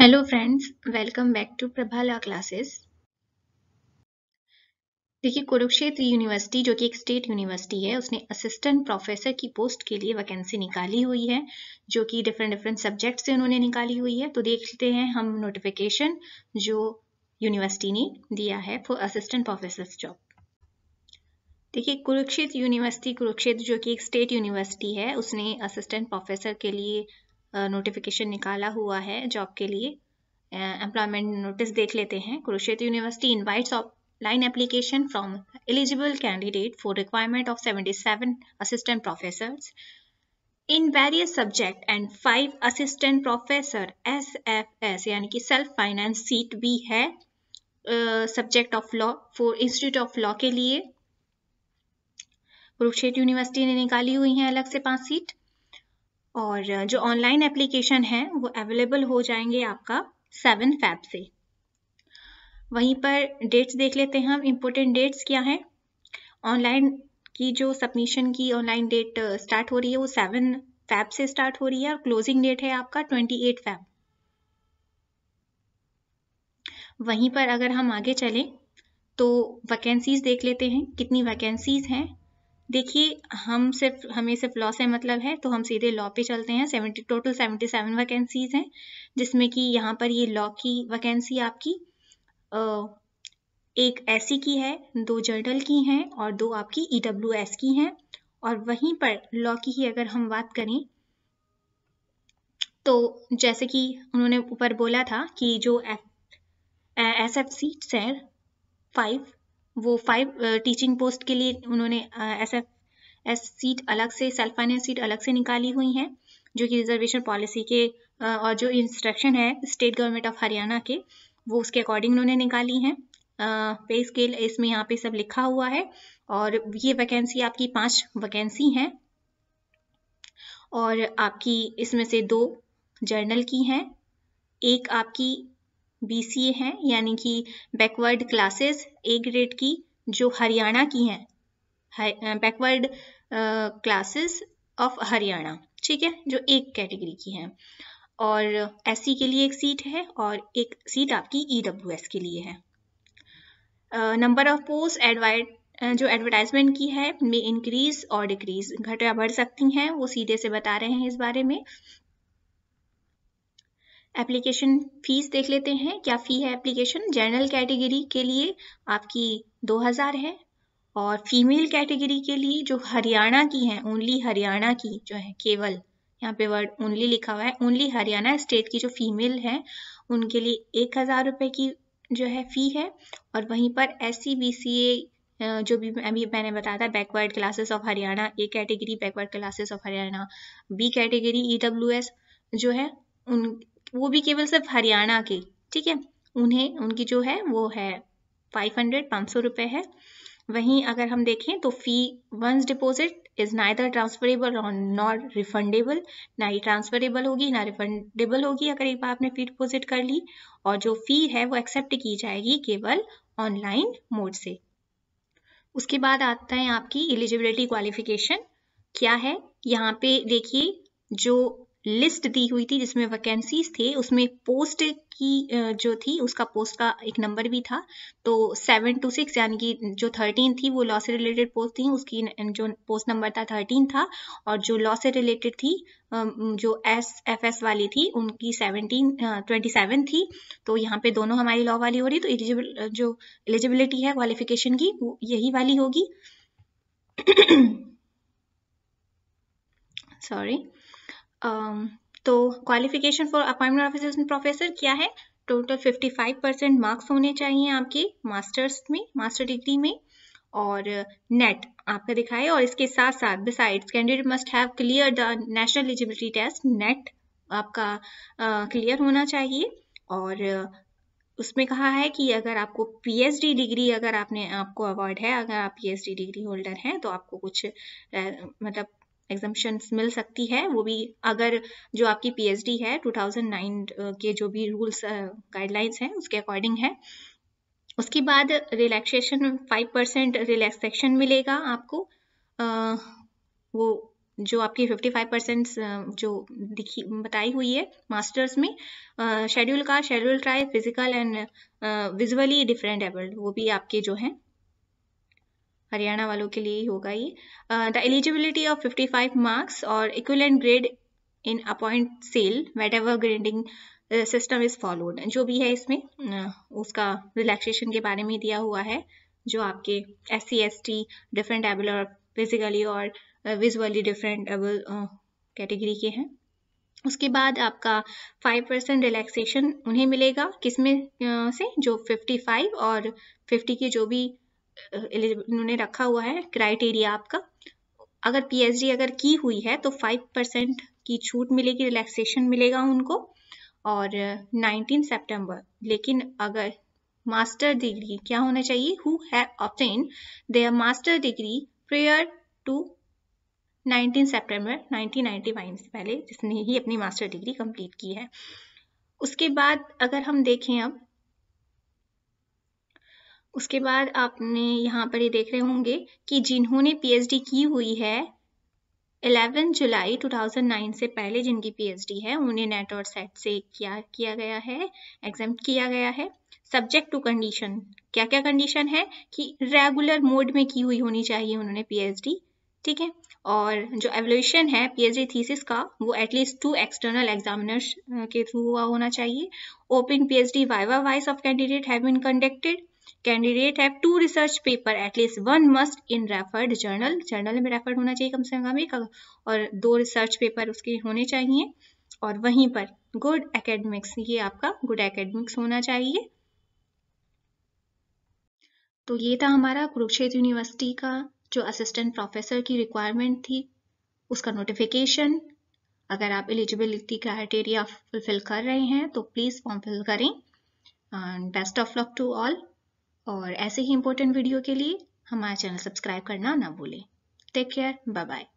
hello friends welcome back to Prabhala classes देखिए Kurukshetra university जो कि एक स्टेट यूनिवर्सिटी है उसने असिस्टेंट प्रोफेसर की पोस्ट के लिए वैकेंसी निकाली हुई है जो कि डिफरेंट डिफरेंट सब्जेक्ट से उन्होंने निकाली हुई है तो देखते हैं हम नोटिफिकेशन जो यूनिवर्सिटी ने दिया है फॉर असिस्टेंट प्रोफेसर जॉब देखिए कुरुक्षेत्र यूनिवर्सिटी कुरुक्षेत्र जो कि एक स्टेट यूनिवर्सिटी है उसने असिस्टेंट प्रोफेसर के लिए नोटिफिकेशन निकाला हुआ है जॉब के लिए एम्प्लॉयमेंट नोटिस देख लेते हैं Kurukshetra university invites online application from eligible candidate for requirement of 77 assistant professor in various subject and five assistant professor S F S यानी कि सेल्फ फाइनेंस सीट भी है subject of law for institute of law के लिए Kurukshetra university ने निकाली हुई है अलग से पांच सीट और जो ऑनलाइन एप्लीकेशन है वो अवेलेबल हो जाएंगे आपका सेवन फैब से वहीं पर डेट्स देख लेते हैं हम इम्पोर्टेंट डेट्स क्या हैं ऑनलाइन की जो सबमिशन की ऑनलाइन डेट स्टार्ट हो रही है वो सेवन फैब से स्टार्ट हो रही है और क्लोजिंग डेट है आपका ट्वेंटी एट फैब वहीं पर अगर हम आगे चलें तो वैकेंसीज देख लेते हैं कितनी वैकेंसीज हैं देखिए हम सिर्फ हमें सिर्फ लॉ से मतलब है तो हम सीधे लॉ पे चलते हैं seventy total seventy seven vacancies हैं जिसमें कि यहाँ पर ये लॉ की वैकेंसी आपकी एक एस e की है दो जर्नल की हैं और दो आपकी ई डब्ल्यू एस की हैं और वहीं पर लॉ की ही अगर हम बात करें तो जैसे कि उन्होंने ऊपर बोला था कि जो एस एफ सी फाइव वो फाइव टीचिंग पोस्ट के लिए उन्होंने एस एफ एस सीट अलग से सेल्फ फाइनेंस सीट अलग से निकाली हुई हैं जो कि रिजर्वेशन पॉलिसी के uh, और जो इंस्ट्रक्शन है स्टेट गवर्नमेंट ऑफ हरियाणा के वो उसके अकॉर्डिंग उन्होंने निकाली हैं पे uh, स्केल इसमें यहाँ पे सब लिखा हुआ है और ये वैकेंसी आपकी पांच वैकेंसी हैं और आपकी इसमें से दो जर्नल की हैं एक आपकी बीसीए हैं यानी कि बैकवर्ड क्लासेस ए ग्रेड की जो हरियाणा की हैं बैकवर्ड क्लासेस ऑफ हरियाणा ठीक है जो एक कैटेगरी की हैं और एस के लिए एक सीट है और एक सीट आपकी ई e के लिए है नंबर ऑफ पोस्ट एडवाइड जो एडवर्टाइजमेंट की है में इंक्रीज और डिक्रीज घट या बढ़ सकती हैं वो सीधे से बता रहे हैं इस बारे में एप्लीकेशन फीस देख लेते हैं क्या फ़ी है एप्लीकेशन जनरल कैटेगरी के लिए आपकी 2000 है और फीमेल कैटेगरी के लिए जो हरियाणा की है ओनली हरियाणा की जो है केवल यहाँ पे वर्ड ओनली लिखा हुआ है ओनली हरियाणा स्टेट की जो फीमेल है उनके लिए एक हज़ार रुपए की जो है फ़ी है और वहीं पर एस सी बी सी ए जो भी अभी मैंने बताया था backward classes of Haryana A category backward classes of Haryana B category E W S जो है उन वो भी केवल सिर्फ हरियाणा के ठीक है उन्हें उनकी जो है वो है फाइव हंड्रेड पाँच सौ रुपये है वहीं अगर हम देखें तो fee once deposit is neither transferable not refundable ना ही ट्रांसफरेबल होगी ना रिफंडेबल होगी अगर एक बार आपने फी डिपॉजिट कर ली और जो फी है वो एक्सेप्ट की जाएगी केवल ऑनलाइन मोड से उसके बाद आता है आपकी एलिजिबिलिटी क्वालिफिकेशन क्या है यहाँ पे देखिए जो लिस्ट दी हुई थी जिसमें वैकेंसीज थे उसमें पोस्ट की जो थी उसका पोस्ट का एक नंबर भी था तो सेवन टू सिक्स यानी कि जो थर्टीन थी वो लॉ से रिलेटेड पोस्ट थी उसकी जो पोस्ट नंबर था थर्टीन था और जो लॉ से रिलेटेड थी जो एस एफ एस वाली थी उनकी सेवनटीन ट्वेंटी सेवन थी तो यहाँ पे दोनों हमारी लॉ वाली हो रही तो एलिजिबल जो एलिजिबिलिटी है क्वालिफिकेशन की वो यही वाली होगी सॉरी तो qualification for appointment of assistant professor क्या है टोटल 55 परसेंट मार्क्स होने चाहिए आपके मास्टर्स में मास्टर डिग्री में और नेट आपका दिखा है और इसके साथ साथ besides candidate must have clear the national eligibility test NET आपका क्लियर uh, होना चाहिए और uh, उसमें कहा है कि अगर आपको पीएचडी डिग्री अगर आपने आपको अवार्ड है अगर आप पीएचडी डिग्री होल्डर हैं तो आपको कुछ मतलब एग्जामेशन मिल सकती है वो भी अगर जो आपकी पीएचडी है 2009 के जो भी रूल्स गाइडलाइंस हैं उसके अकॉर्डिंग है उसके बाद रिलैक्सेशन फाइव परसेंट रिलैक्सेशन मिलेगा आपको आ, वो जो आपकी 55 परसेंट जो दिखी बताई हुई है मास्टर्स में शेड्यूल का schedule tribe physical and visually different abled वो भी आपके जो हैं हरियाणा वालों के लिए ही होगा ये द एलिजिबिलिटी ऑफ 55 मार्क्स और equivalent grade in a point scale wherever grading system is followed जो भी है इसमें उसका रिलैक्सेशन के बारे में दिया हुआ है जो आपके S C S T different able और फिजिकली और विजुअली डिफरेंट एबल कैटेगरी के हैं उसके बाद आपका 5 परसेंट रिलैक्सेशन उन्हें मिलेगा किसमें से जो 55 और 50 के जो भी इन्होंने रखा हुआ है क्राइटेरिया आपका अगर पीएचडी अगर की हुई है तो 5 परसेंट की छूट मिलेगी रिलैक्सेशन मिलेगा उनको और 19 सितंबर लेकिन अगर मास्टर डिग्री क्या होना चाहिए हु है obtain their master degree prior to 19 सितंबर 1991 से पहले जिसने ही अपनी मास्टर डिग्री कंप्लीट की है उसके बाद अगर हम देखें अब उसके बाद आपने यहाँ पर ये देख रहे होंगे कि जिन्होंने पीएचडी की हुई है 11 जुलाई 2009 से पहले जिनकी पीएचडी है उन्हें नेट और सेट से क्या किया गया है एग्जाम किया गया है सब्जेक्ट टू कंडीशन क्या क्या कंडीशन है कि रेगुलर मोड में की हुई होनी चाहिए उन्होंने पीएचडी ठीक है और जो एवोल्यूशन है पीएचडी थीसिस का वो एटलीस्ट टू एक्सटर्नल एग्जामिनर्स के थ्रू हुआ होना चाहिए open PhD viva voce of candidate have been conducted candidate have two research paper at least one must in refereed journal journal में रेफर्ड होना चाहिए कम से कम एक और दो रिसर्च पेपर उसके होने चाहिए और वहीं पर गुड एकेडमिक्स ये आपका गुड एकेडमिक्स होना चाहिए तो ये था हमारा कुरुक्षेत्र यूनिवर्सिटी का जो असिस्टेंट प्रोफेसर की रिक्वायरमेंट थी उसका नोटिफिकेशन अगर आप एलिजिबिलिटी क्राइटेरिया फुलफिल कर रहे हैं तो प्लीज़ फॉर्म फिल करें and best of luck to all और ऐसे ही इंपॉर्टेंट वीडियो के लिए हमारा चैनल सब्सक्राइब करना ना भूलें टेक केयर बाय बाय